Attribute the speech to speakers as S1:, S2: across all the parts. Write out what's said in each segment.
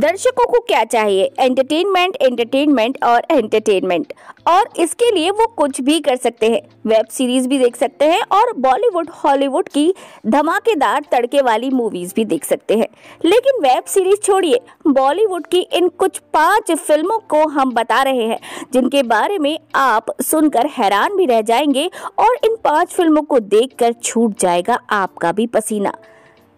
S1: दर्शकों को क्या चाहिए एंटरटेनमेंट एंटरटेनमेंट और एंटरटेनमेंट और इसके लिए वो कुछ भी कर सकते हैं वेब सीरीज भी देख सकते हैं और बॉलीवुड हॉलीवुड की धमाकेदार तड़के वाली मूवीज भी देख सकते हैं लेकिन वेब सीरीज छोड़िए बॉलीवुड की इन कुछ पांच फिल्मों को हम बता रहे हैं जिनके बारे में आप सुनकर हैरान भी रह जाएंगे और इन पाँच फिल्मों को देख छूट जाएगा आपका भी पसीना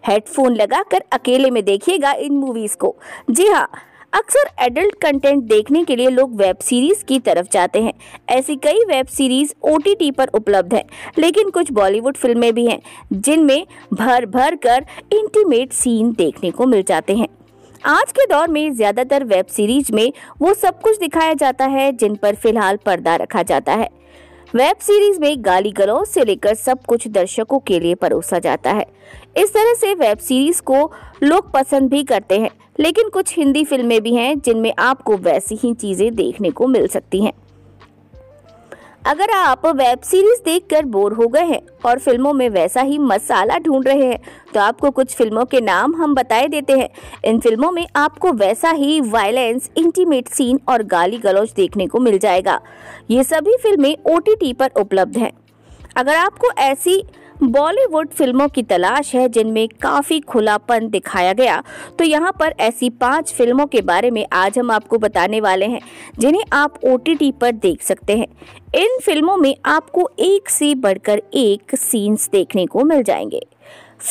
S1: हेडफोन लगाकर अकेले में देखिएगा इन मूवीज़ को जी हाँ अक्सर एडल्ट कंटेंट देखने के लिए लोग वेब सीरीज की तरफ जाते हैं ऐसी कई वेब सीरीज ओ पर उपलब्ध हैं लेकिन कुछ बॉलीवुड फिल्में भी हैं जिनमें भर भर कर इंटीमेट सीन देखने को मिल जाते हैं आज के दौर में ज़्यादातर वेब सीरीज में वो सब कुछ दिखाया जाता है जिन पर फिलहाल पर्दा रखा जाता है वेब सीरीज में गाली गलौज से लेकर सब कुछ दर्शकों के लिए परोसा जाता है इस तरह से वेब सीरीज को लोग पसंद भी करते हैं लेकिन कुछ हिंदी फिल्में भी हैं जिनमें आपको वैसी ही चीजें देखने को मिल सकती हैं अगर आप वेब सीरीज देखकर बोर हो गए हैं और फिल्मों में वैसा ही मसाला ढूंढ रहे हैं तो आपको कुछ फिल्मों के नाम हम बताए देते हैं इन फिल्मों में आपको वैसा ही वायलेंस इंटीमेट सीन और गाली गलौज देखने को मिल जाएगा ये सभी फिल्में ओ पर उपलब्ध हैं अगर आपको ऐसी बॉलीवुड फिल्मों की तलाश है जिनमें काफ़ी खुलापन दिखाया गया तो यहाँ पर ऐसी पांच फिल्मों के बारे में आज हम आपको बताने वाले हैं जिन्हें आप ओ पर देख सकते हैं इन फिल्मों में आपको एक से बढ़कर एक सीन्स देखने को मिल जाएंगे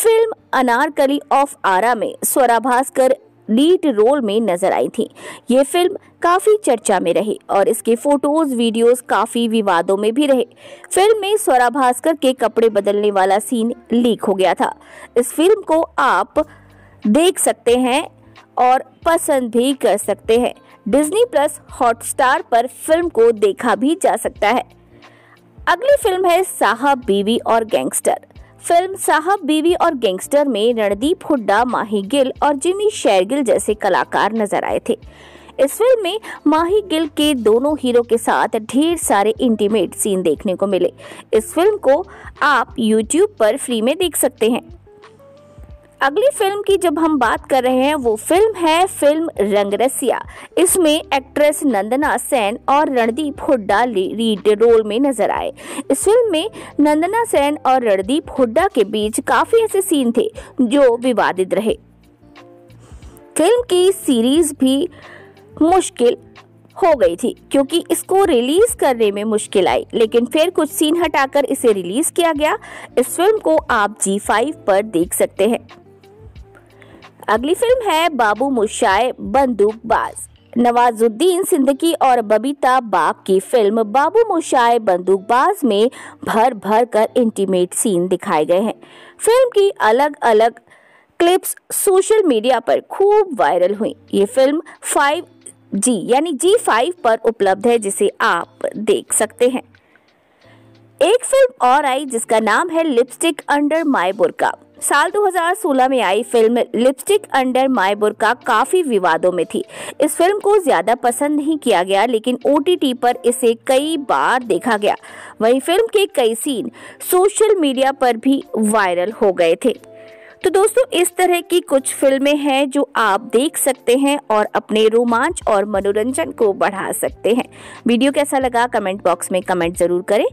S1: फिल्म अनारकली ऑफ आरा में स्वरा भास्कर लीड रोल में नजर आई थी ये फिल्म काफ़ी चर्चा में रही और इसके फोटोज वीडियोस काफ़ी विवादों में भी रहे फिल्म में स्वरा भास्कर के कपड़े बदलने वाला सीन लीक हो गया था इस फिल्म को आप देख सकते हैं और पसंद भी कर सकते हैं डिज्नी प्लस हॉटस्टार पर फिल्म को देखा भी जा सकता है अगली फिल्म है साहब बीवी और गैंगस्टर फिल्म साहब बीवी और गैंगस्टर में रणदीप हुड्डा माही गिल और जिमी शेरगिल जैसे कलाकार नजर आए थे इस फिल्म में माही गिल के दोनों हीरो के साथ ढेर सारे इंटीमेट सीन देखने को मिले इस फिल्म को आप YouTube पर फ्री में देख सकते हैं अगली फिल्म की जब हम बात कर रहे हैं वो फिल्म है फिल्म रंगरसिया इसमें एक्ट्रेस नंदना सेन और रणदीप हुड्डा लीड रोल में नजर आए इस फिल्म में नंदना सेन और रणदीप हुड्डा के बीच काफ़ी ऐसे सीन थे जो विवादित रहे फिल्म की सीरीज भी मुश्किल हो गई थी क्योंकि इसको रिलीज करने में मुश्किल आई लेकिन फिर कुछ सीन हटाकर इसे रिलीज किया गया इस फिल्म को आप जी फाइव पर देख सकते हैं अगली फिल्म है बाबू मुशाए बंदूकबाज नवाजुद्दीन सिंदकी और बबीता बाप की फिल्म बाबू मोशाए बंदूकबाज में भर भर कर इंटीमेट सीन दिखाए गए हैं फिल्म की अलग अलग क्लिप्स सोशल मीडिया पर खूब वायरल हुई ये फिल्म फाइव जी यानी जी फाइव पर उपलब्ध है जिसे आप देख सकते हैं एक फिल्म और आई जिसका नाम है लिपस्टिक अंडर माई बुरका साल 2016 में आई film lipstick under my Burkha काफी विवादों में थी इस फिल्म को ज्यादा पसंद नहीं किया गया लेकिन ओ पर इसे कई बार देखा गया वहीं फिल्म के कई सीन सोशल मीडिया पर भी वायरल हो गए थे तो दोस्तों इस तरह की कुछ फिल्में हैं जो आप देख सकते हैं और अपने रोमांच और मनोरंजन को बढ़ा सकते हैं वीडियो कैसा लगा कमेंट बॉक्स में कमेंट ज़रूर करें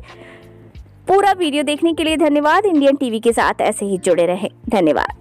S1: पूरा वीडियो देखने के लिए धन्यवाद इंडियन टीवी के साथ ऐसे ही जुड़े रहे धन्यवाद